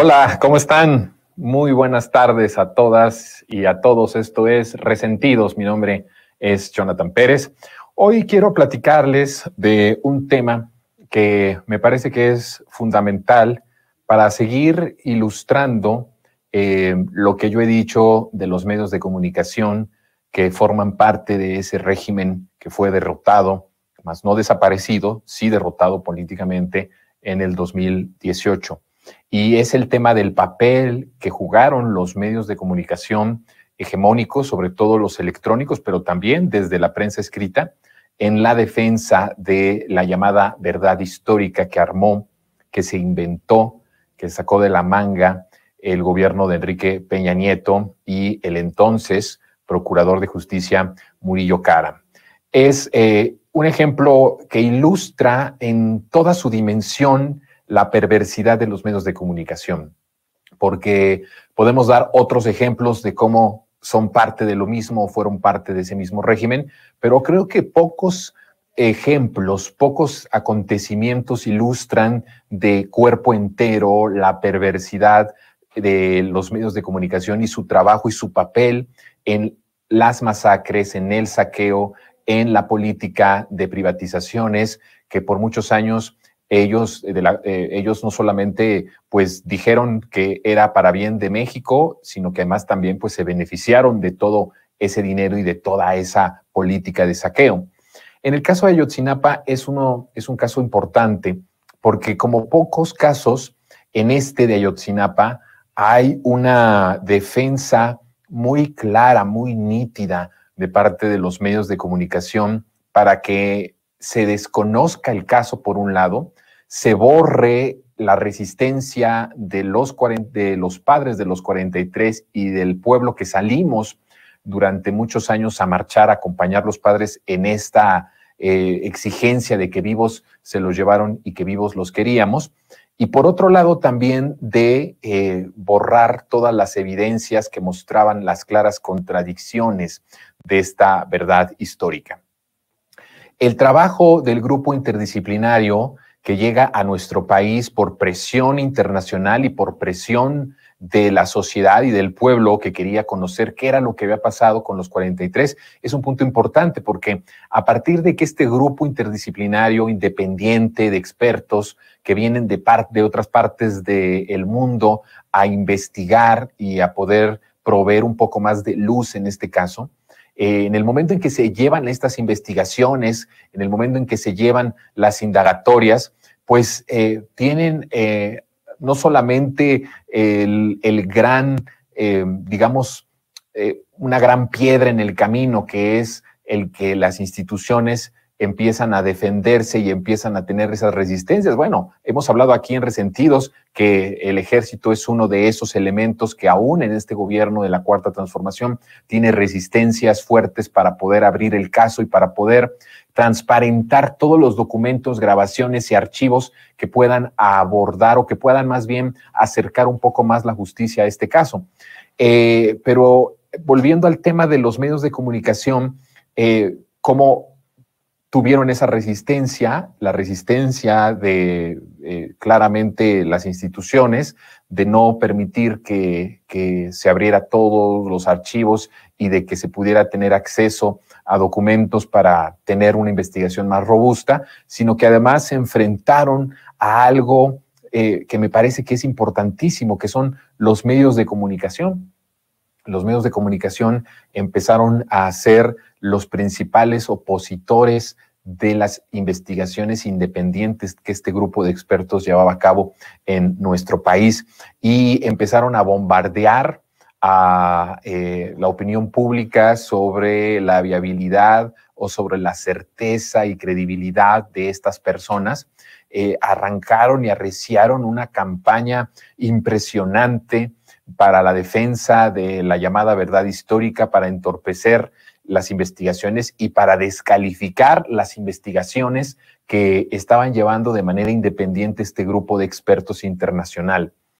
Hola, ¿cómo están? Muy buenas tardes a todas y a todos. Esto es Resentidos. Mi nombre es Jonathan Pérez. Hoy quiero platicarles de un tema que me parece que es fundamental para seguir ilustrando eh, lo que yo he dicho de los medios de comunicación que forman parte de ese régimen que fue derrotado, más no desaparecido, sí derrotado políticamente en el 2018 y es el tema del papel que jugaron los medios de comunicación hegemónicos, sobre todo los electrónicos, pero también desde la prensa escrita, en la defensa de la llamada verdad histórica que armó, que se inventó, que sacó de la manga el gobierno de Enrique Peña Nieto y el entonces procurador de justicia Murillo Cara. Es eh, un ejemplo que ilustra en toda su dimensión la perversidad de los medios de comunicación, porque podemos dar otros ejemplos de cómo son parte de lo mismo o fueron parte de ese mismo régimen, pero creo que pocos ejemplos, pocos acontecimientos ilustran de cuerpo entero la perversidad de los medios de comunicación y su trabajo y su papel en las masacres, en el saqueo, en la política de privatizaciones que por muchos años ellos, eh, de eh, ellos no solamente pues dijeron que era para bien de México, sino que además también pues se beneficiaron de todo ese dinero y de toda esa política de saqueo. En el caso de Ayotzinapa es, uno, es un caso importante porque como pocos casos, en este de Ayotzinapa hay una defensa muy clara, muy nítida de parte de los medios de comunicación para que se desconozca el caso por un lado, se borre la resistencia de los, 40, de los padres de los 43 y del pueblo que salimos durante muchos años a marchar, a acompañar a los padres en esta eh, exigencia de que vivos se los llevaron y que vivos los queríamos. Y por otro lado, también de eh, borrar todas las evidencias que mostraban las claras contradicciones de esta verdad histórica. El trabajo del grupo interdisciplinario que llega a nuestro país por presión internacional y por presión de la sociedad y del pueblo que quería conocer qué era lo que había pasado con los 43 es un punto importante porque a partir de que este grupo interdisciplinario independiente de expertos que vienen de, otras partes del mundo a investigar y a poder proveer un poco más de luz en este caso, eh, en el momento en que se llevan estas investigaciones, en el momento en que se llevan las indagatorias, pues eh, tienen eh, no solamente el, el gran, digamos, una gran piedra en el camino que es el que las instituciones empiezan a defenderse y empiezan a tener esas resistencias. Bueno, hemos hablado aquí en Resentidos que el ejército es uno de esos elementos que aún en este gobierno de la Cuarta Transformación tiene resistencias fuertes para poder abrir el caso y para poder transparentar todos los documentos, grabaciones y archivos que puedan abordar o que puedan más bien acercar un poco más la justicia a este caso. Eh, pero volviendo al tema de los medios de comunicación, eh, como tuvieron esa resistencia, la resistencia de eh, claramente las instituciones de no permitir que, que, se abriera todos los archivos y de que se pudiera tener acceso a documentos para tener una investigación más robusta, sino que además se enfrentaron a algo eh, que me parece que es importantísimo, que son los medios de comunicación los medios de comunicación empezaron a ser los principales opositores de las investigaciones independientes que este grupo de expertos llevaba a cabo en nuestro país y empezaron a bombardear a eh, la opinión pública sobre la viabilidad o sobre la certeza y credibilidad de estas personas. Eh, arrancaron y arreciaron una campaña impresionante para la defensa de la llamada verdad histórica, para entorpecer las investigaciones y para descalificar las investigaciones que estaban llevando de manera independiente este grupo de expertos internacional.